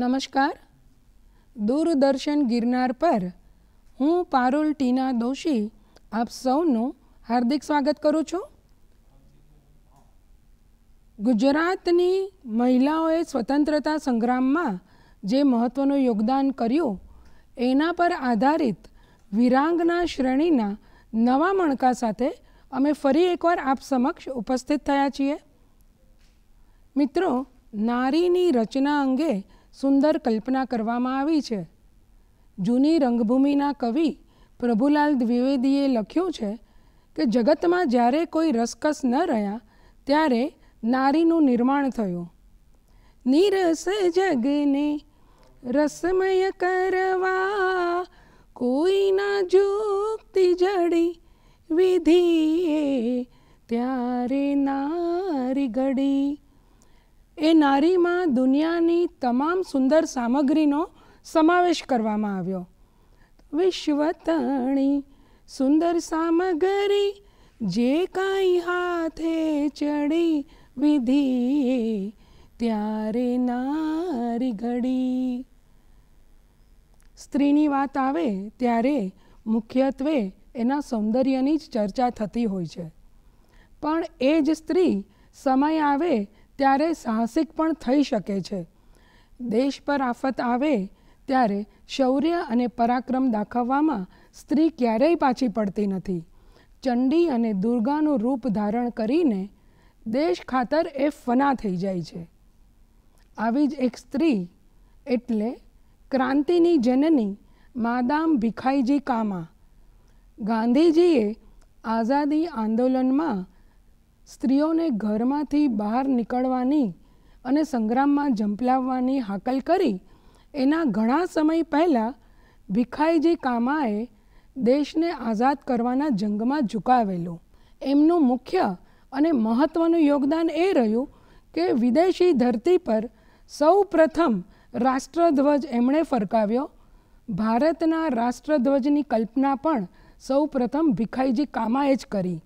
નમસ્કાર દૂરદર્શન ગિરનાર પર હું પારુલ ટીના દોશી આપ સૌનું હાર્દિક સ્વાગત કરું છું ગુજરાતની મહિલાઓએ સ્વતંત્રતા સંગ્રામમાં જે મહત્ત્વનું યોગદાન કર્યું એના પર આધારિત વિરાંગના શ્રેણીના નવા મણકા સાથે અમે ફરી એકવાર આપ સમક્ષ ઉપસ્થિત થયા છીએ મિત્રો નારીની રચના અંગે સુંદર કલ્પના કરવામાં આવી છે જૂની રંગભૂમિના કવિ પ્રભુલાલ દ્વિવેદીએ લખ્યું છે કે જગતમાં જ્યારે કોઈ રસકસ ન રહ્યા ત્યારે નારીનું નિર્માણ થયું નિરસ જગને રસમય કરવા કોઈના જોગતિ જડી વિધિએ ત્યારે નારી ઘડી એ નારીમાં દુનિયાની તમામ સુંદર સામગ્રીનો સમાવેશ કરવામાં આવ્યો વિશ્વતણી સુંદર સામગ્રી જે કાંઈ હાથે ચડી વિધિ ત્યારે નારી ઘડી સ્ત્રીની વાત આવે ત્યારે મુખ્યત્વે એના સૌંદર્યની જ ચર્ચા થતી હોય છે પણ એ જ સ્ત્રી સમય આવે ત્યારે સાહસિક પણ થઈ શકે છે દેશ પર આફત આવે ત્યારે શૌર્ય અને પરાક્રમ દાખવવામાં સ્ત્રી ક્યારેય પાછી પડતી નથી ચંડી અને દુર્ગાનું રૂપ ધારણ કરીને દેશ ખાતર એ ફના થઈ જાય છે આવી જ એક સ્ત્રી એટલે ક્રાંતિની જનની માદામ ભીખાઈજી કામા ગાંધીજીએ આઝાદી આંદોલનમાં સ્ત્રીઓને ઘરમાંથી બહાર નીકળવાની અને સંગ્રામમાં ઝંપલાવવાની હાકલ કરી એના ઘણા સમય પહેલાં ભીખાઈજી કામાએ દેશને આઝાદ કરવાના જંગમાં ઝુકાવેલું એમનું મુખ્ય અને મહત્ત્વનું યોગદાન એ રહ્યું કે વિદેશી ધરતી પર સૌ પ્રથમ રાષ્ટ્રધ્વજ એમણે ફરકાવ્યો ભારતના રાષ્ટ્રધ્વજની કલ્પના પણ સૌ પ્રથમ ભીખાઈજી કામાએ જ કરી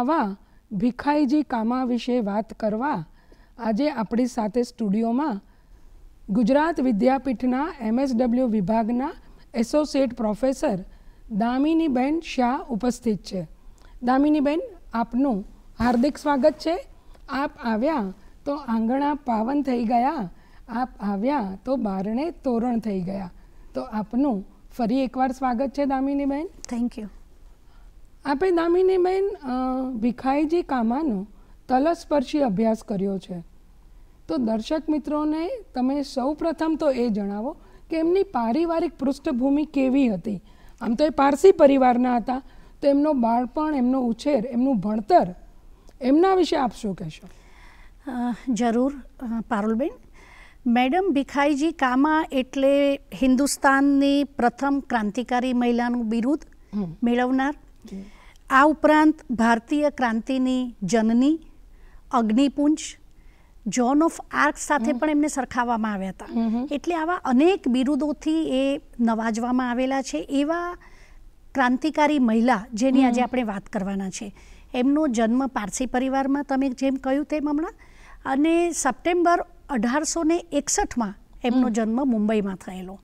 આવા ભીખાઈજી કામા વિશે વાત કરવા આજે આપણી સાથે સ્ટુડિયોમાં ગુજરાત વિદ્યાપીઠના એમએસડબલ્યુ વિભાગના એસોસિએટ પ્રોફેસર દામિનીબેન શાહ ઉપસ્થિત છે દામિનીબેન આપનું હાર્દિક સ્વાગત છે આપ આવ્યા તો આંગણા પાવન થઈ ગયા આપ આવ્યા તો બારણે તોરણ થઈ ગયા તો આપનું ફરી એકવાર સ્વાગત છે દામિનીબેન થેન્ક યુ આપે દામિની બહેન ભીખાઈજી કામાનો તલસ્પર્શી અભ્યાસ કર્યો છે તો દર્શક મિત્રોને તમે સૌ પ્રથમ તો એ જણાવો કે એમની પારિવારિક પૃષ્ઠભૂમિ કેવી હતી આમ તો એ પારસી પરિવારના હતા તો એમનો બાળપણ એમનો ઉછેર એમનું ભણતર એમના વિશે આપ શું કહેશો જરૂર પારુલબેન મેડમ ભિખાઈજી કામા એટલે હિન્દુસ્તાનની પ્રથમ ક્રાંતિકારી મહિલાનું બિરુદ મેળવનાર આ ઉપરાંત ભારતીય ક્રાંતિની જનની અગ્નિપુંજ જોન ઓફ આર્ક સાથે પણ એમને સરખાવવામાં આવ્યા હતા એટલે આવા અનેક બિરુદોથી એ નવાજવામાં આવેલા છે એવા ક્રાંતિકારી મહિલા જેની આજે આપણે વાત કરવાના છે એમનો જન્મ પારસી પરિવારમાં તમે જેમ કહ્યું તેમ હમણાં અને સપ્ટેમ્બર અઢારસો ને એકસઠમાં એમનો જન્મ મુંબઈમાં થયેલો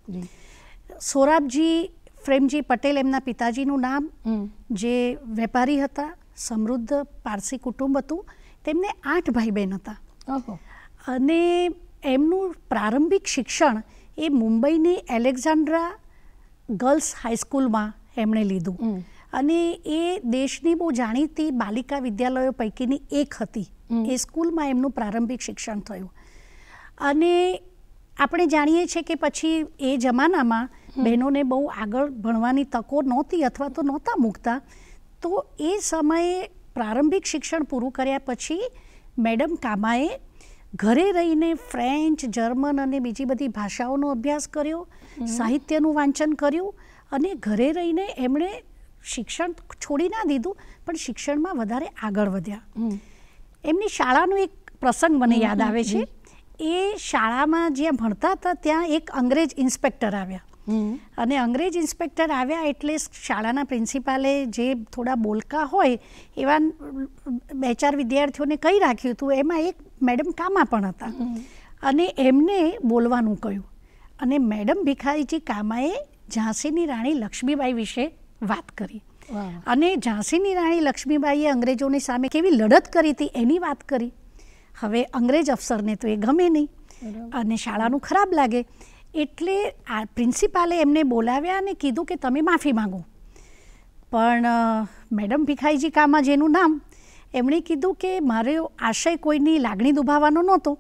સોરાબજી ફ્રેમજી પટેલ એમના પિતાજીનું નામ જે વેપારી હતા સમૃદ્ધ પારસી કુટુંબ હતું તેમને આઠ ભાઈ બહેન હતા અને એમનું પ્રારંભિક શિક્ષણ એ મુંબઈની એલેક્ઝાન્ડ્રા ગર્લ્સ હાઈસ્કૂલમાં એમણે લીધું અને એ દેશની બહુ જાણીતી બાલિકા વિદ્યાલયો પૈકીની એક હતી એ સ્કૂલમાં એમનું પ્રારંભિક શિક્ષણ થયું અને આપણે જાણીએ છીએ કે પછી એ જમાનામાં બહેનોને બહુ આગળ ભણવાની તકો નહોતી અથવા તો નહોતા મૂકતા તો એ સમયે પ્રારંભિક શિક્ષણ પૂરું કર્યા પછી મેડમ કામાએ ઘરે રહીને ફ્રેન્ચ જર્મન અને બીજી બધી ભાષાઓનો અભ્યાસ કર્યો સાહિત્યનું વાંચન કર્યું અને ઘરે રહીને એમણે શિક્ષણ છોડી ના દીધું પણ શિક્ષણમાં વધારે આગળ વધ્યા એમની શાળાનો એક પ્રસંગ મને યાદ આવે છે એ શાળામાં જ્યાં ભણતા હતા ત્યાં એક અંગ્રેજ ઇન્સ્પેક્ટર આવ્યા અને અંગ્રેજ ઇન્સ્પેક્ટર આવ્યા એટલે શાળાના પ્રિન્સિપાલે જે થોડા બોલકા હોય એવા બે ચાર વિદ્યાર્થીઓને કહી રાખ્યું હતું એમાં એક મેડમ કામા પણ હતા અને એમને બોલવાનું કહ્યું અને મેડમ ભિખારીજી કામાએ ઝાંસીની રાણી લક્ષ્મીબાઈ વિશે વાત કરી અને ઝાંસીની રાણી લક્ષ્મીબાઈએ અંગ્રેજોની સામે કેવી લડત કરી હતી એની વાત કરી હવે અંગ્રેજ અફસરને તો એ ગમે નહીં અને શાળાનું ખરાબ લાગે એટલે આ પ્રિન્સિપાલે એમને બોલાવ્યા અને કીધું કે તમે માફી માગો પણ મેડમ ભીખાઈજી કામાં જેનું નામ એમણે કીધું કે મારો આશય કોઈની લાગણી દુભાવવાનો નહોતો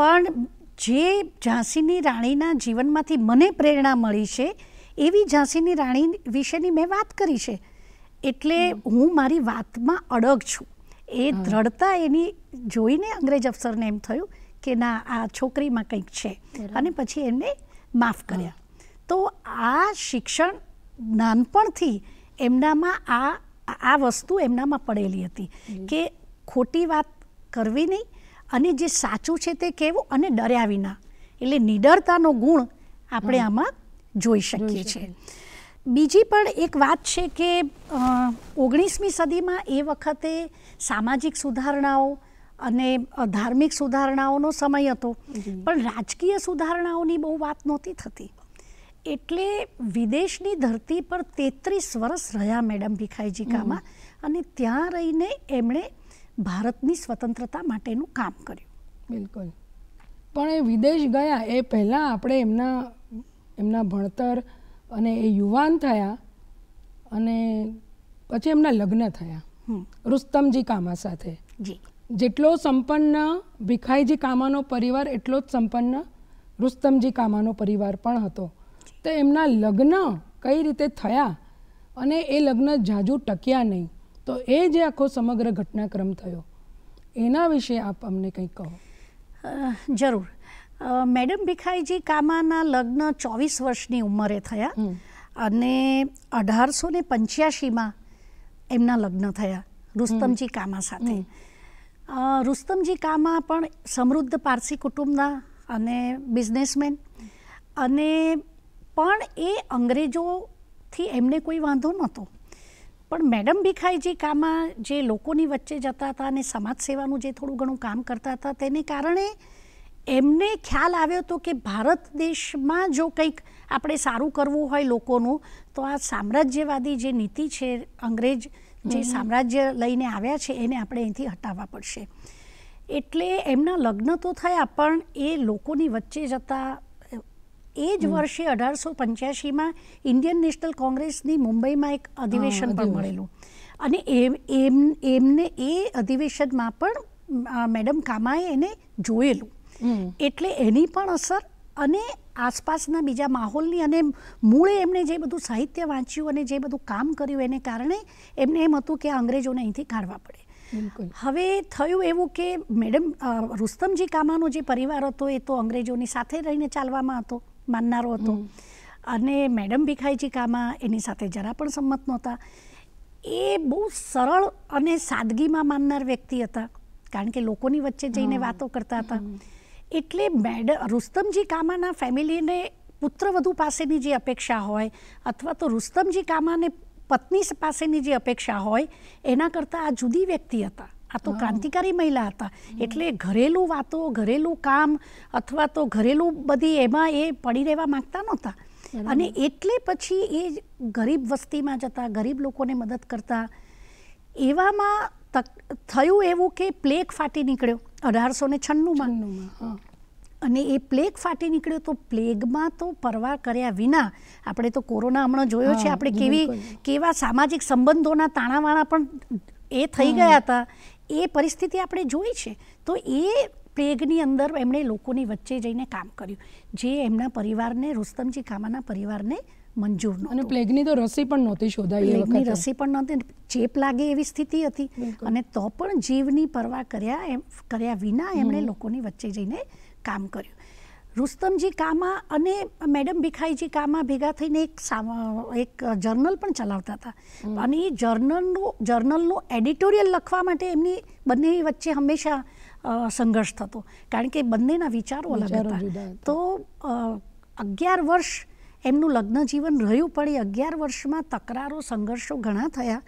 પણ જે ઝાંસીની રાણીના જીવનમાંથી મને પ્રેરણા મળી છે એવી ઝાંસીની રાણી વિશેની મેં વાત કરી છે એટલે હું મારી વાતમાં અડગ છું એ દ્રઢતા એની જોઈને અંગ્રેજ અફસરને એમ થયું કે ના આ છોકરીમાં કંઈક છે અને પછી એમને માફ કર્યા તો આ શિક્ષણ નાનપણથી એમનામાં આ આ વસ્તુ એમનામાં પડેલી હતી કે ખોટી વાત કરવી નહીં અને જે સાચું છે તે કહેવું અને ડર્યા વિના એટલે નિડરતાનો ગુણ આપણે આમાં જોઈ શકીએ છીએ બીજી પણ એક વાત છે કે ઓગણીસમી સદીમાં એ વખતે સામાજિક સુધારણાઓ અને ધાર્મિક સુધારણાઓનો સમય હતો પણ રાજકીય સુધારણાઓની બહુ વાત નહોતી થતી એટલે વિદેશની ધરતી પર તેત્રીસ વર્ષ રહ્યા મેડમ ભીખાઈજી ભીખાઈજીકામાં અને ત્યાં રહીને એમણે ભારતની સ્વતંત્રતા માટેનું કામ કર્યું બિલકુલ પણ એ વિદેશ ગયા એ પહેલાં આપણે એમના એમના ભણતર અને એ યુવાન થયા અને પછી એમના લગ્ન થયા રુસ્તમજી કામા સાથે જી જેટલો સંપન્ન ભીખાઈજી કામાનો પરિવાર એટલો જ સંપન્ન રુસ્તમજી કામાનો પરિવાર પણ હતો તો એમના લગ્ન કઈ રીતે થયા અને એ લગ્ન જાજુ ટક્યા નહીં તો એ જે આખો સમગ્ર ઘટનાક્રમ થયો એના વિશે આપ અમને કંઈક કહો જરૂર મેડમ ભીખાઈજી કામાના લગ્ન ચોવીસ વર્ષની ઉંમરે થયા અને અઢારસો ને પંચ્યાસીમાં એમના લગ્ન થયા રુસ્તમજી કામા સાથે રુસ્તમજી કામા પણ સમૃદ્ધ પારસી કુટુંબના અને બિઝનેસમેન અને પણ એ અંગ્રેજોથી એમને કોઈ વાંધો નહોતો પણ મેડમ ભીખાઈજી કામા જે લોકોની વચ્ચે જતા હતા અને સમાજ સેવાનું જે થોડું ઘણું કામ કરતા હતા તેને કારણે એમને ખ્યાલ આવ્યો હતો કે ભારત દેશમાં જો કંઈક આપણે સારું કરવું હોય લોકોનું તો આ સામ્રાજ્યવાદી જે નીતિ છે અંગ્રેજ જે સામ્રાજ્ય લઈને આવ્યા છે એને આપણે અહીંથી હટાવવા પડશે એટલે એમના લગ્ન તો થયા પણ એ લોકોની વચ્ચે જતા એ જ વર્ષે અઢારસો પંચ્યાસીમાં ઇન્ડિયન નેશનલ કોંગ્રેસની મુંબઈમાં એક અધિવેશન પણ મળેલું અને એમ એમ એમને એ અધિવેશનમાં પણ મેડમ કામાએ એને જોયેલું એટલે એની પણ અસર અને આસપાસના બીજા માહોલની અને મૂળે એમણે જે બધું સાહિત્ય વાંચ્યું અને જે બધું કામ કર્યું એને કારણે એમને એમ હતું કે અંગ્રેજોને અહીંથી કાઢવા પડે હવે થયું એવું કે મેડમ રુસ્તમજી કામાનો જે પરિવાર હતો એ તો અંગ્રેજોની સાથે રહીને ચાલવામાં હતો માનનારો હતો અને મેડમ ભીખાઈજી કામા એની સાથે જરા પણ સંમત નહોતા એ બહુ સરળ અને સાદગીમાં માનનાર વ્યક્તિ હતા કારણ કે લોકોની વચ્ચે જઈને વાતો કરતા હતા એટલે મેડ રુસ્તમજી કામાના ફેમિલીને પુત્રવધુ પાસેની જે અપેક્ષા હોય અથવા તો રુસ્તમજી કામાને પત્ની પાસેની જે અપેક્ષા હોય એના કરતાં આ જુદી વ્યક્તિ હતા આ તો ક્રાંતિકારી મહિલા હતા એટલે ઘરેલું વાતો ઘરેલું કામ અથવા તો ઘરેલું બધી એમાં એ પડી રહેવા માંગતા નહોતા અને એટલે પછી એ ગરીબ વસ્તીમાં જતા ગરીબ લોકોને મદદ કરતા એવામાં થયું એવું કે પ્લેગ ફાટી નીકળ્યો અઢારસો ને છન્નુંમાં અને એ પ્લેગ ફાટી નીકળ્યો તો પ્લેગમાં તો પરવા કર્યા વિના આપણે તો કોરોના હમણાં જોયો છે આપણે કેવી કેવા સામાજિક સંબંધોના તાણાવાણા પણ એ થઈ ગયા હતા એ પરિસ્થિતિ આપણે જોઈ છે તો એ પ્લેગની અંદર એમણે લોકોની વચ્ચે જઈને કામ કર્યું જે એમના પરિવારને રુસ્તમજી કામાના પરિવારને મંજૂર નહોતું અને પ્લેગની તો રસી પણ નહોતી શોધાઈ પ્લેગની રસી પણ નહોતી ચેપ લાગે એવી સ્થિતિ હતી અને તો પણ જીવની પરવા કર્યા એમ કર્યા વિના એમણે લોકોની વચ્ચે જઈને કામ કર્યું રુસ્તમજી કામા અને મેડમ ભીખાઈજી કામા ભેગા થઈને એક એક જર્નલ પણ ચલાવતા હતા અને એ જર્નલનું જર્નલનું એડિટોરિયલ લખવા માટે એમની બંને વચ્ચે હંમેશા સંઘર્ષ થતો કારણ કે બંનેના વિચારો અલગ હતા તો અગિયાર વર્ષ એમનું લગ્ન જીવન રહ્યું પણ અગિયાર વર્ષમાં તકરારો સંઘર્ષો ઘણા થયા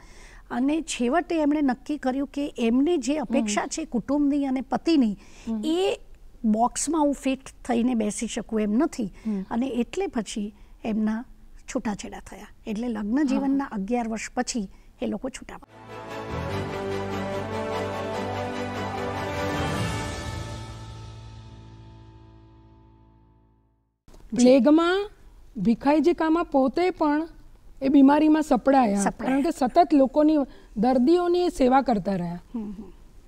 અને છેવટે એમણે નક્કી કર્યું કે એમની જે અપેક્ષા છે કુટુંબની અને પતિની એ બોક્સમાં હું ફિટ થઈને બેસી શકું એમ નથી અને એટલે પછી એમના છૂટાછેડા થયા એટલે લગ્ન જીવનના અગિયાર વર્ષ પછી એ લોકો છૂટા પ્લેગમાં ભીખાઈજી કામા પોતે પણ એ બીમારીમાં સપડાયા કારણ કે સતત લોકોની દર્દીઓની એ સેવા કરતા રહ્યા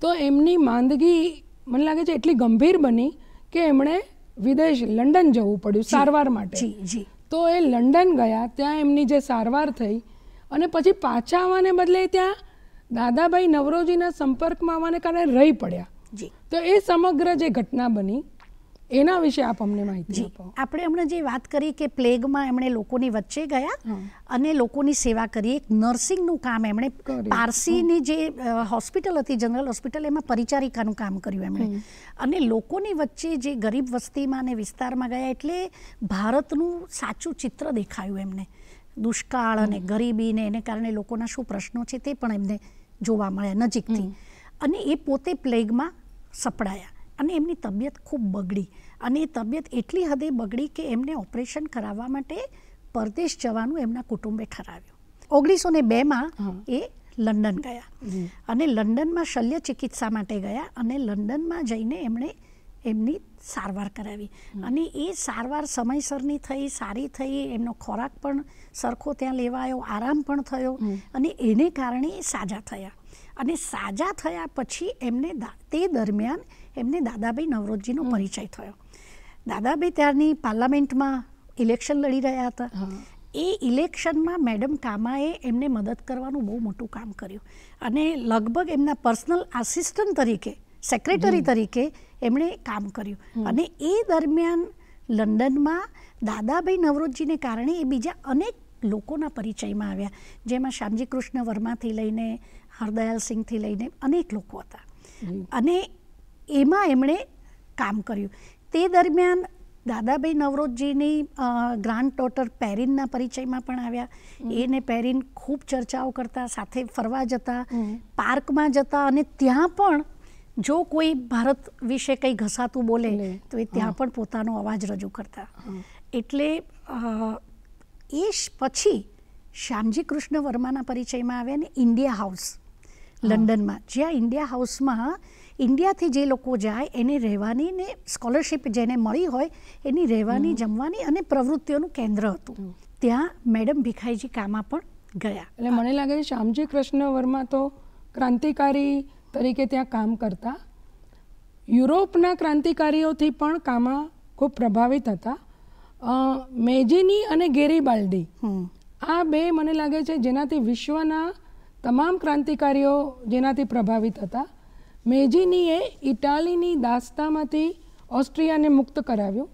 તો એમની માંદગી મને લાગે છે એટલી ગંભીર બની કે એમણે વિદેશ લંડન જવું પડ્યું સારવાર માટે તો એ લંડન ગયા ત્યાં એમની જે સારવાર થઈ અને પછી પાછા આવવાને બદલે ત્યાં દાદાભાઈ નવરોજીના સંપર્કમાં આવવાને કારણે રહી પડ્યા તો એ સમગ્ર જે ઘટના બની એના વિશે આપ અમને માહિતી આપો આપણે હમણાં જે વાત કરી કે પ્લેગમાં એમણે લોકોની વચ્ચે ગયા અને લોકોની સેવા કરી એક નર્સિંગનું કામ એમણે પારસીની જે હોસ્પિટલ હતી જનરલ હોસ્પિટલ એમાં પરિચારિકાનું કામ કર્યું એમણે અને લોકોની વચ્ચે જે ગરીબ વસ્તીમાં અને વિસ્તારમાં ગયા એટલે ભારતનું સાચું ચિત્ર દેખાયું એમને દુષ્કાળ અને ગરીબીને એને કારણે લોકોના શું પ્રશ્નો છે તે પણ એમને જોવા મળ્યા નજીકથી અને એ પોતે પ્લેગમાં સપડાયા અને એમની તબિયત ખૂબ બગડી અને એ તબિયત એટલી હદે બગડી કે એમને ઓપરેશન કરાવવા માટે પરદેશ જવાનું એમના કુટુંબે ઠરાવ્યું ઓગણીસો ને બેમાં એ લંડન ગયા અને લંડનમાં શલ્ય ચિકિત્સા માટે ગયા અને લંડનમાં જઈને એમણે એમની સારવાર કરાવી અને એ સારવાર સમયસરની થઈ સારી થઈ એમનો ખોરાક પણ સરખો ત્યાં લેવાયો આરામ પણ થયો અને એને કારણે એ સાજા થયા અને સાજા થયા પછી એમને તે દરમિયાન એમને દાદાભાઈ નવરોજીનો પરિચય થયો દાદાભાઈ ત્યારની પાર્લામેન્ટમાં ઇલેક્શન લડી રહ્યા હતા એ ઇલેક્શનમાં મેડમ કામાએ એમને મદદ કરવાનું બહુ મોટું કામ કર્યું અને લગભગ એમના પર્સનલ આસિસ્ટન્ટ તરીકે સેક્રેટરી તરીકે એમણે કામ કર્યું અને એ દરમિયાન લંડનમાં દાદાભાઈ નવરોજીને કારણે એ બીજા અનેક લોકોના પરિચયમાં આવ્યા જેમાં શ્યામજી કૃષ્ણ વર્માથી લઈને હરદયાલ સિંહથી લઈને અનેક લોકો હતા અને એમાં એમણે કામ કર્યું તે દરમિયાન દાદાભાઈ નવરોજીની ગ્રાન્ડ ટોટર પેરિનના પરિચયમાં પણ આવ્યા એને પેરિન ખૂબ ચર્ચાઓ કરતા સાથે ફરવા જતા પાર્કમાં જતા અને ત્યાં પણ જો કોઈ ભારત વિશે કંઈ ઘસાતું બોલે તો એ ત્યાં પણ પોતાનો અવાજ રજૂ કરતા એટલે એ પછી શ્યામજી કૃષ્ણ વર્માના પરિચયમાં આવ્યા ને ઇન્ડિયા હાઉસ લંડનમાં જ્યાં ઇન્ડિયા હાઉસમાં ઇન્ડિયાથી જે લોકો જાય એને રહેવાની ને સ્કોલરશિપ જેને મળી હોય એની રહેવાની જમવાની અને પ્રવૃત્તિઓનું કેન્દ્ર હતું ત્યાં મેડમ ભીખાઈજી કામા પણ ગયા એટલે મને લાગે છે શ્યામજી કૃષ્ણ વર્મા તો ક્રાંતિકારી તરીકે ત્યાં કામ કરતા યુરોપના ક્રાંતિકારીઓથી પણ કામા ખૂબ પ્રભાવિત હતા મેજીની અને ગેરીબાલ્ડી આ બે મને લાગે છે જેનાથી વિશ્વના તમામ ક્રાંતિકારીઓ જેનાથી પ્રભાવિત હતા મેજીનીએ ઇટાલીની દાસ્તામાંથી ઓસ્ટ્રિયાને મુક્ત કરાવ્યું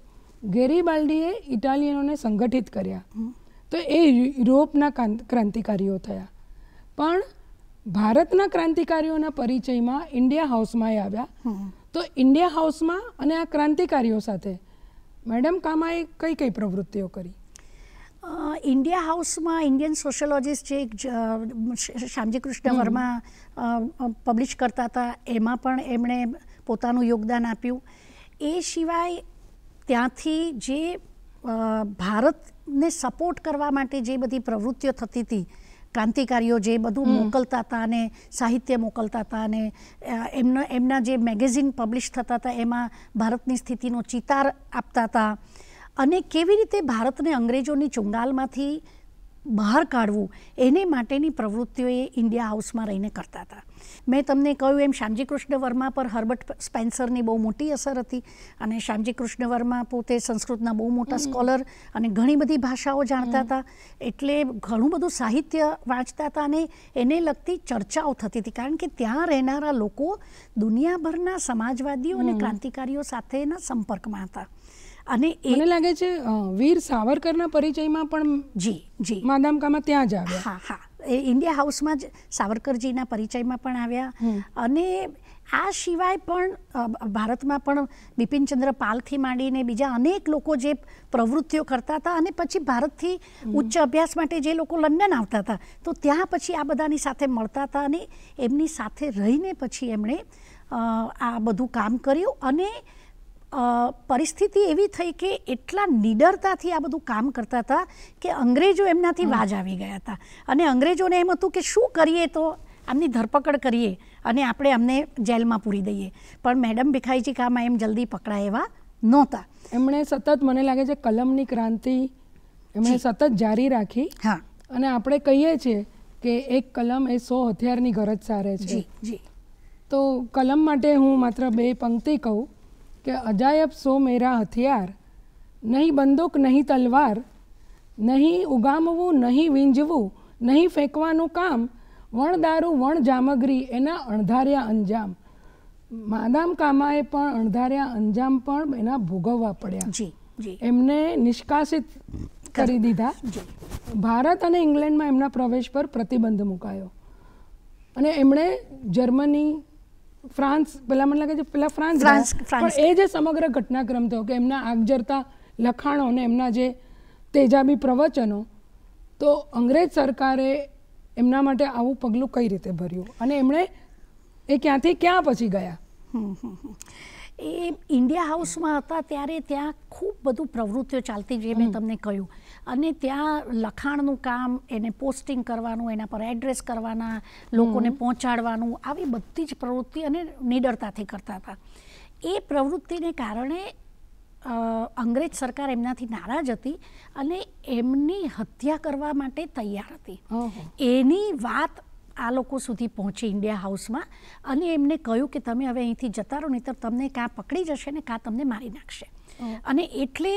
ગેરીબાલ્ડીએ ઇટાલિયનોને સંગઠિત કર્યા તો એ યુરોપના ક્રાંતિકારીઓ થયા પણ ભારતના ક્રાંતિકારીઓના પરિચયમાં ઇન્ડિયા હાઉસમાં આવ્યા તો ઇન્ડિયા હાઉસમાં અને આ ક્રાંતિકારીઓ સાથે મેડમ કામાએ કઈ કઈ પ્રવૃત્તિઓ કરી ઇન્ડિયા હાઉસમાં ઇન્ડિયન સોશિયોલોજિસ્ટ જે શ્યામજી કૃષ્ણ વર્મા પબ્લિશ કરતા હતા એમાં પણ એમણે પોતાનું યોગદાન આપ્યું એ સિવાય ત્યાંથી જે ભારતને સપોર્ટ કરવા માટે જે બધી પ્રવૃત્તિઓ થતી હતી ક્રાંતિકારીઓ જે બધું મોકલતા હતા અને સાહિત્ય મોકલતા હતા અને એમના એમના જે મેગેઝિન પબ્લિશ થતા હતા એમાં ભારતની સ્થિતિનો ચિતાર આપતા હતા અને કેવી રીતે ભારતને અંગ્રેજોની ચુંગાલમાંથી બહાર કાઢવું એને માટેની પ્રવૃત્તિઓ એ ઇન્ડિયા હાઉસમાં રહીને કરતા હતા મેં તમને કહ્યું એમ શ્યામજી કૃષ્ણ વર્મા પર હર્બર્ટ સ્પેન્સરની બહુ મોટી અસર હતી અને શ્યામજી કૃષ્ણ વર્મા પોતે સંસ્કૃતના બહુ મોટા સ્કોલર અને ઘણી બધી ભાષાઓ જાણતા હતા એટલે ઘણું બધું સાહિત્ય વાંચતા હતા અને એને લગતી ચર્ચાઓ થતી હતી કારણ કે ત્યાં રહેનારા લોકો દુનિયાભરના સમાજવાદીઓ અને ક્રાંતિકારીઓ સાથેના સંપર્કમાં હતા અને મને લાગે છે વીર સાવરકરના પરિચયમાં પણ જી જી માદામકામાં ત્યાં જ આવ્યા હા હા એ ઇન્ડિયા હાઉસમાં જ સાવરકરજીના પરિચયમાં પણ આવ્યા અને આ સિવાય પણ ભારતમાં પણ બિપિનચંદ્ર પાલથી માંડીને બીજા અનેક લોકો જે પ્રવૃત્તિઓ કરતા હતા અને પછી ભારતથી ઉચ્ચ અભ્યાસ માટે જે લોકો લંડન આવતા હતા તો ત્યાં પછી આ બધાની સાથે મળતા હતા અને એમની સાથે રહીને પછી એમણે આ બધું કામ કર્યું અને પરિસ્થિતિ એવી થઈ કે એટલા નિડરતાથી આ બધું કામ કરતા હતા કે અંગ્રેજો એમનાથી વાજ આવી ગયા હતા અને અંગ્રેજોને એમ હતું કે શું કરીએ તો આમની ધરપકડ કરીએ અને આપણે અમને જેલમાં પૂરી દઈએ પણ મેડમ ભીખાઈજી કામાં એમ જલ્દી પકડાય એવા નહોતા એમણે સતત મને લાગે છે કલમની ક્રાંતિ એમણે સતત જારી રાખી હા અને આપણે કહીએ છીએ કે એક કલમ એ સો હથિયારની ગરજ સારે છે તો કલમ માટે હું માત્ર બે પંક્તિ કહું કે અજાયબ સો મેરા હથિયાર નહીં બંદૂક નહીં તલવાર નહીં ઉગામવું નહીં વીંજવું નહીં ફેંકવાનું કામ વણદારૂ વણ જામગરી એના અણધાર્યા અંજામ માદામ કામાએ પણ અણધાર્યા અંજામ પણ એના ભોગવવા પડ્યા એમને નિષ્કાસિત કરી દીધા ભારત અને ઇંગ્લેન્ડમાં એમના પ્રવેશ પર પ્રતિબંધ મુકાયો અને એમણે જર્મની ફ્રાન્સ પેલા મને લાગે છે પહેલાં ફ્રાન્સ ફ્રાન્સ એ જે સમગ્ર ઘટનાક્રમ થયો કે એમના આગજરતા લખાણો અને એમના જે તેજાબી પ્રવચનો તો અંગ્રેજ સરકારે એમના માટે આવું પગલું કઈ રીતે ભર્યું અને એમણે એ ક્યાંથી ક્યાં પછી ગયા હમ હમ એ ઇન્ડિયા હાઉસમાં હતા ત્યારે ત્યાં ખૂબ બધું પ્રવૃત્તિઓ ચાલતી જે મેં તમને કહ્યું અને ત્યાં લખાણનું કામ એને પોસ્ટિંગ કરવાનું એના પર એડ્રેસ કરવાના લોકોને પહોંચાડવાનું આવી બધી જ પ્રવૃત્તિ અને નિડરતાથી કરતા હતા એ પ્રવૃત્તિને કારણે અંગ્રેજ સરકાર એમનાથી નારાજ હતી અને એમની હત્યા કરવા માટે તૈયાર હતી એની વાત આ લોકો સુધી પહોંચી ઇન્ડિયા હાઉસમાં અને એમને કહ્યું કે તમે હવે અહીંથી જતા રહો નહીતર તમને કાં પકડી જશે ને કાં તમને મારી નાખશે અને એટલે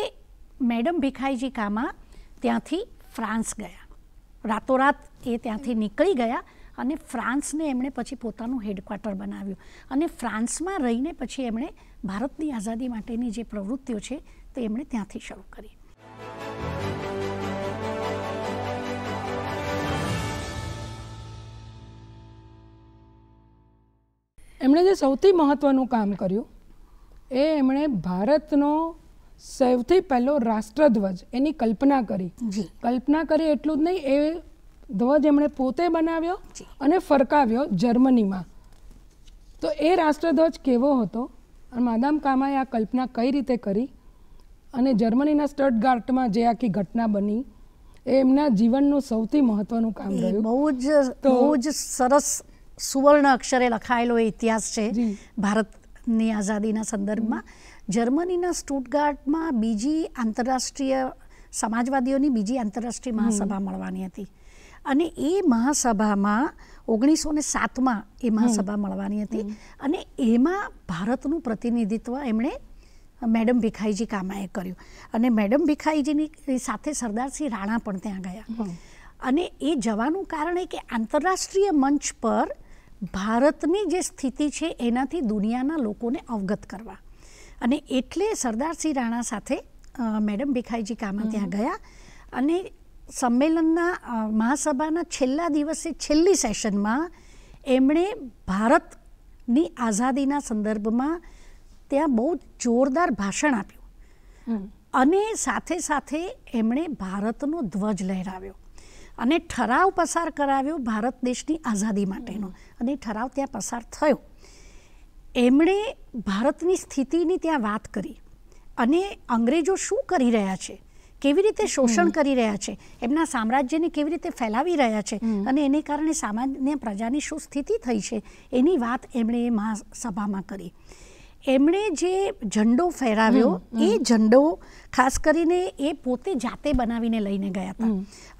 મેડમ ભીખાઈજી કામા ત્યાંથી ફ્રાન્સ ગયા રાતોરાત એ ત્યાંથી નીકળી ગયા અને ફ્રાન્સને એમણે પછી પોતાનું હેડક્વાર્ટર બનાવ્યું અને ફ્રાન્સમાં રહીને પછી એમણે ભારતની આઝાદી માટેની જે પ્રવૃત્તિઓ છે તે એમણે ત્યાંથી શરૂ કરી એમણે જે સૌથી મહત્ત્વનું કામ કર્યું એ એમણે ભારતનો સૌથી પહેલો રાષ્ટ્રધ્વજ એની કલ્પના કરી કલ્પના કરી એટલું જ નહીં એ ધ્વજ એમણે પોતે બનાવ્યો અને ફરકાવ્યો જર્મનીમાં તો એ રાષ્ટ્રધ્વજ કેવો હતો અને માદામ કામાએ આ કલ્પના કઈ રીતે કરી અને જર્મનીના સ્ટટગાર્ટમાં જે આખી ઘટના બની એ એમના જીવનનું સૌથી મહત્વનું કામ રહ્યું બહુ જ બહુ જ સરસ સુવર્ણ અક્ષરે લખાયેલો ઇતિહાસ છે ભારતની આઝાદીના સંદર્ભમાં જર્મનીના સ્ટુટગાર્ટમાં બીજી આંતરરાષ્ટ્રીય સમાજવાદીઓની બીજી આંતરરાષ્ટ્રીય મહાસભા મળવાની હતી અને એ મહાસભામાં ઓગણીસો ને સાતમાં એ મહાસભા મળવાની હતી અને એમાં ભારતનું પ્રતિનિધિત્વ એમણે મેડમ ભીખાઈજી કામાએ કર્યું અને મેડમ ભીખાઈજીની સાથે સરદારસિંહ રાણા પણ ત્યાં ગયા અને એ જવાનું કારણ એ કે આંતરરાષ્ટ્રીય મંચ પર ભારતની જે સ્થિતિ છે એનાથી દુનિયાના લોકોને અવગત કરવા અને એટલે સરદારસિંહ રાણા સાથે મેડમ ભીખાઈજી કામા ત્યાં ગયા અને સંમેલનના મહાસભાના છેલ્લા દિવસે છેલ્લી સેશનમાં એમણે ભારતની આઝાદીના સંદર્ભમાં ત્યાં બહુ જોરદાર ભાષણ આપ્યું અને સાથે સાથે એમણે ભારતનો ધ્વજ લહેરાવ્યો અને ઠરાવ પસાર કરાવ્યો ભારત દેશની આઝાદી માટેનો અને ઠરાવ ત્યાં પસાર થયો એમણે ભારતની સ્થિતિની ત્યાં વાત કરી અને અંગ્રેજો શું કરી રહ્યા છે કેવી રીતે શોષણ કરી રહ્યા છે એમના સામ્રાજ્યને કેવી રીતે ફેલાવી રહ્યા છે અને એને કારણે સામાન્ય પ્રજાની શું સ્થિતિ થઈ છે એની વાત એમણે એ મહાસભામાં કરી એમણે જે ઝંડો ફેરાવ્યો એ ઝંડો ખાસ કરીને એ પોતે જાતે બનાવીને લઈને ગયા હતા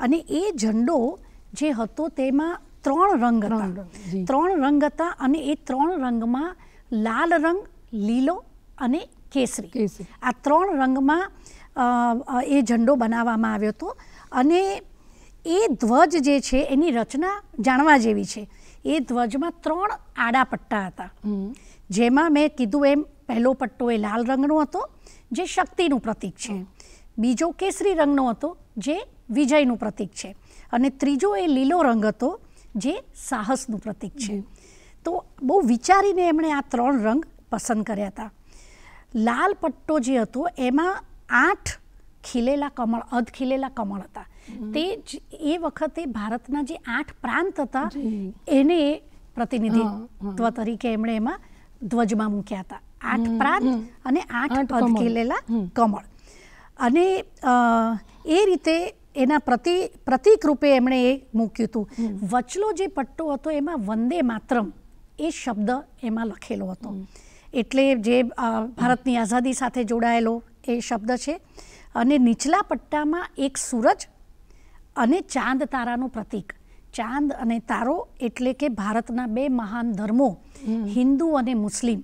અને એ ઝંડો જે હતો તેમાં ત્રણ રંગ હતા ત્રણ રંગ હતા અને એ ત્રણ રંગમાં લાલ રંગ લીલો અને કેસરી આ ત્રણ રંગમાં એ ઝંડો બનાવવામાં આવ્યો હતો અને એ ધ્વજ જે છે એની રચના જાણવા જેવી છે એ ધ્વજમાં ત્રણ આડા પટ્ટા હતા જેમાં મેં કીધું એમ પહેલો પટ્ટો એ લાલ રંગનો હતો જે શક્તિનું પ્રતીક છે બીજો કેસરી રંગનો હતો જે વિજયનું પ્રતીક છે અને ત્રીજો એ લીલો રંગ હતો જે સાહસનું પ્રતીક છે તો બહુ વિચારીને એમણે આ ત્રણ રંગ પસંદ કર્યા હતા લાલ પટ્ટો જે હતો એમાં આઠ ખીલેલા કમળ અધ ખીલેલા કમળ હતા તે જ એ વખતે ભારતના જે આઠ પ્રાંત હતા એને પ્રતિનિધિત્વ તરીકે એમણે એમાં ધ્વજમાં મૂક્યા હતા આઠ પ્રાત અને આઠ અધકેલેલા કમળ અને એ રીતે એના પ્રતિ પ્રતિક રૂપે એમણે એ મૂક્યું હતું વચલો જે પટ્ટો હતો એમાં વંદે માતરમ એ શબ્દ એમાં લખેલો હતો એટલે જે ભારતની આઝાદી સાથે જોડાયેલો એ શબ્દ છે અને નીચલા પટ્ટામાં એક સૂરજ અને ચાંદ તારાનું પ્રતિક ચાંદ અને તારો એટલે કે ભારતના બે મહાન ધર્મો હિન્દુ અને મુસ્લિમ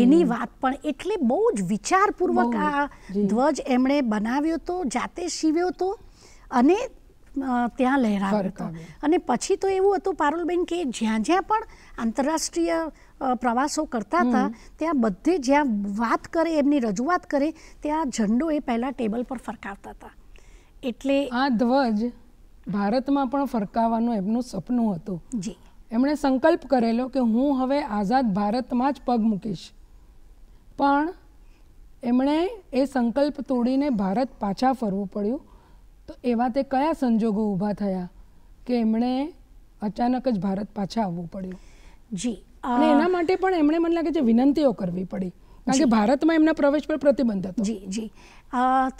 એની વાત પણ એટલે બહુ જ વિચારપૂર્વક આ ધ્વજ એમણે બનાવ્યો હતો જાતે સીવ્યો હતો અને ત્યાં લહેરાવ્યો હતો અને પછી તો એવું હતું પારુલબેન કે જ્યાં જ્યાં પણ આંતરરાષ્ટ્રીય પ્રવાસો કરતા હતા ત્યાં બધે જ્યાં વાત કરે એમની રજૂઆત કરે ત્યાં ઝંડો એ પહેલાં ટેબલ પર ફરકાવતા હતા એટલે આ ધ્વજ ભારતમાં પણ ફરકાવવાનું એમનું સપનું હતું જી એમણે સંકલ્પ કરેલો કે હું હવે આઝાદ ભારતમાં જ પગ મૂકીશ પણ એમણે એ સંકલ્પ તોડીને ભારત પાછા ફરવું પડ્યું તો એવા તે કયા સંજોગો ઊભા થયા કે એમણે અચાનક જ ભારત પાછા આવવું પડ્યું જી અને એના માટે પણ એમણે મને લાગે છે વિનંતીઓ કરવી પડી કારણ કે ભારતમાં એમના પ્રવેશ પર પ્રતિબંધ હતો જી જી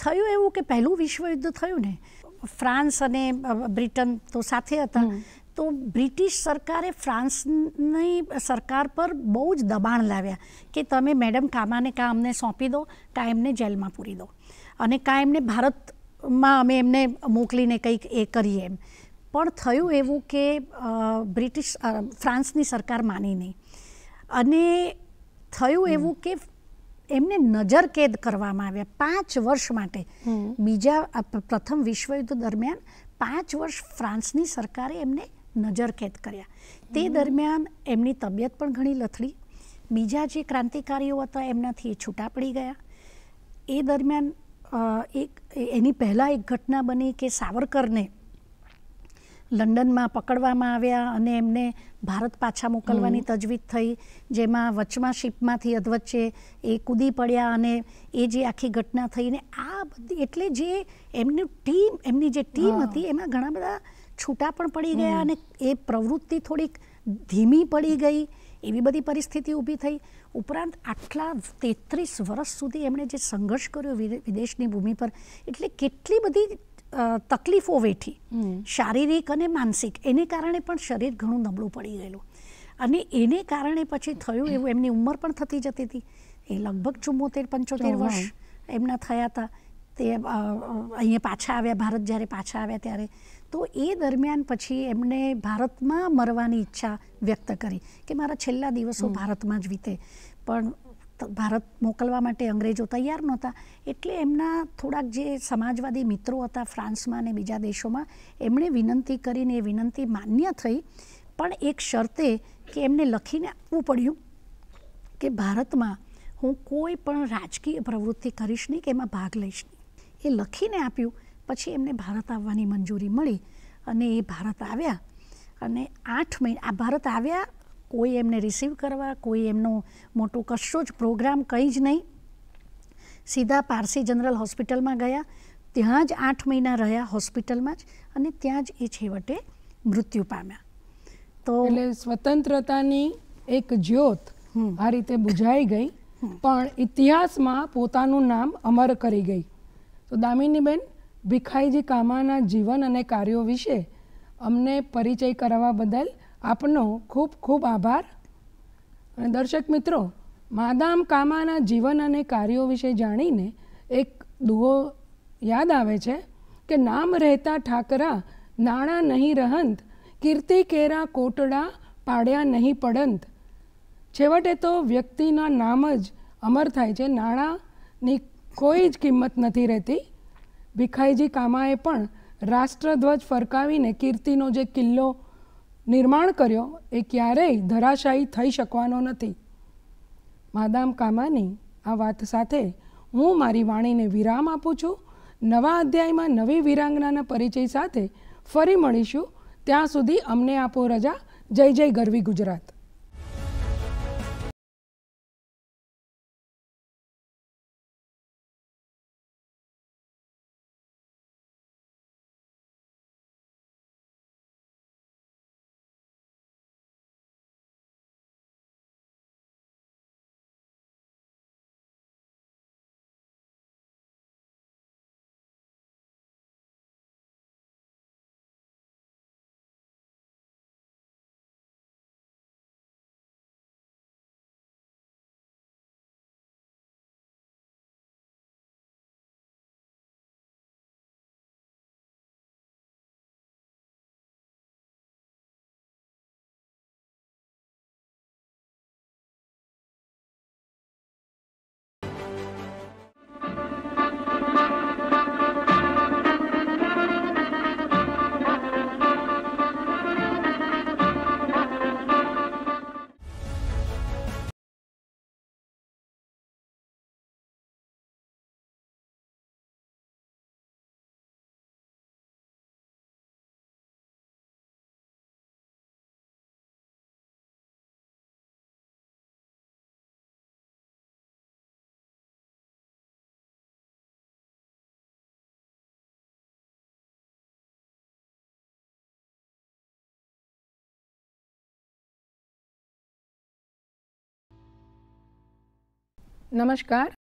થયું એવું કે પહેલું વિશ્વયુદ્ધ થયું ને ફ્રાન્સ અને બ્રિટન તો સાથે હતા તો બ્રિટિશ સરકારે ફ્રાન્સની સરકાર પર બહુ જ દબાણ લાવ્યા કે તમે મેડમ કામાને કા અમને સોંપી દો કાં એમને જેલમાં પૂરી દો અને કાં એમને ભારતમાં અમે એમને મોકલીને કંઈક એ કરીએ એમ પણ થયું એવું કે બ્રિટિશ ફ્રાન્સની સરકાર માની નહીં અને થયું એવું કે એમને નજર કેદ કરવામાં આવ્યા પાંચ વર્ષ માટે બીજા પ્રથમ વિશ્વયુદ્ધ દરમિયાન પાંચ વર્ષ ફ્રાન્સની સરકારે એમને નજર કેદ કર્યા તે દરમિયાન એમની તબિયત પણ ઘણી લથડી બીજા જે ક્રાંતિકારીઓ હતા એમનાથી એ છૂટા પડી ગયા એ દરમિયાન એક એની પહેલાં એક ઘટના બની કે સાવરકરને લંડનમાં પકડવામાં આવ્યા અને એમને ભારત પાછા મોકલવાની તજવીજ થઈ જેમાં વચમાં શિપમાંથી અધવચ્ચે એ કૂદી પડ્યા અને એ જે આખી ઘટના થઈને આ બધી એટલે જે એમની ટીમ એમની જે ટીમ હતી એમાં ઘણા બધા છૂટા પણ પડી ગયા અને એ પ્રવૃત્તિ થોડીક ધીમી પડી ગઈ એવી બધી પરિસ્થિતિ ઊભી થઈ ઉપરાંત આટલા તેત્રીસ વર્ષ સુધી એમણે જે સંઘર્ષ કર્યો વિદેશની ભૂમિ પર એટલે કેટલી બધી તકલીફો વેઠી શારીરિક અને માનસિક એને કારણે પણ શરીર ઘણું નબળું પડી ગયેલું અને એને કારણે પછી થયું એવું એમની ઉંમર પણ થતી જતી હતી એ લગભગ ચુમ્મોતેર પંચોતેર વર્ષ એમના થયા હતા તે અહીંયા પાછા આવ્યા ભારત જ્યારે પાછા આવ્યા ત્યારે તો એ દરમિયાન પછી એમણે ભારતમાં મરવાની ઈચ્છા વ્યક્ત કરી કે મારા છેલ્લા દિવસો ભારતમાં જ વીતે પણ ભારત મોકલવા માટે અંગ્રેજો તૈયાર નહોતા એટલે એમના થોડાક જે સમાજવાદી મિત્રો હતા ફ્રાન્સમાં અને બીજા દેશોમાં એમણે વિનંતી કરીને એ વિનંતી માન્ય થઈ પણ એક શરતે કે એમને લખીને આપવું પડ્યું કે ભારતમાં હું કોઈ પણ રાજકીય પ્રવૃત્તિ કરીશ નહીં કે એમાં ભાગ લઈશ નહીં એ લખીને આપ્યું પછી એમને ભારત આવવાની મંજૂરી મળી અને એ ભારત આવ્યા અને આઠ મહિના આ ભારત આવ્યા કોઈ એમને રિસીવ કરવા કોઈ એમનો મોટો કશો જ પ્રોગ્રામ કંઈ જ નહીં સીધા પારસી જનરલ હોસ્પિટલમાં ગયા ત્યાં જ આઠ મહિના રહ્યા હોસ્પિટલમાં જ અને ત્યાં જ એ છેવટે મૃત્યુ પામ્યા તો એટલે સ્વતંત્રતાની એક જ્યોત આ રીતે બુઝાઈ ગઈ પણ ઇતિહાસમાં પોતાનું નામ અમર કરી ગઈ તો દામિનીબેન ભીખાઈજી કામાના જીવન અને કાર્યો વિશે અમને પરિચય કરાવવા બદલ આપનો ખૂબ ખૂબ આભાર અને દર્શક મિત્રો માદામ કામાના જીવન અને કાર્યો વિશે જાણીને એક દુહો યાદ આવે છે કે નામ રહેતા ઠાકરા નાણાં નહીં રહંત કીર્તિ કેરા કોટડા પાડ્યા નહીં પડંત છેવટે તો વ્યક્તિના નામ જ અમર થાય છે નાણાંની કોઈ જ કિંમત નથી રહેતી ભીખાઈજી કામાએ પણ રાષ્ટ્રધ્વજ ફરકાવીને કીર્તિનો જે કિલ્લો નિર્માણ કર્યો એ ક્યારેય ધરાશાયી થઈ શકવાનો નથી માદામ કામાની આ વાત સાથે હું મારી વાણીને વિરામ આપું છું નવા અધ્યાયમાં નવી વિરાંગનાના પરિચય સાથે ફરી મળીશું ત્યાં સુધી અમને આપો રજા જય જય ગરવી ગુજરાત નમસ્કાર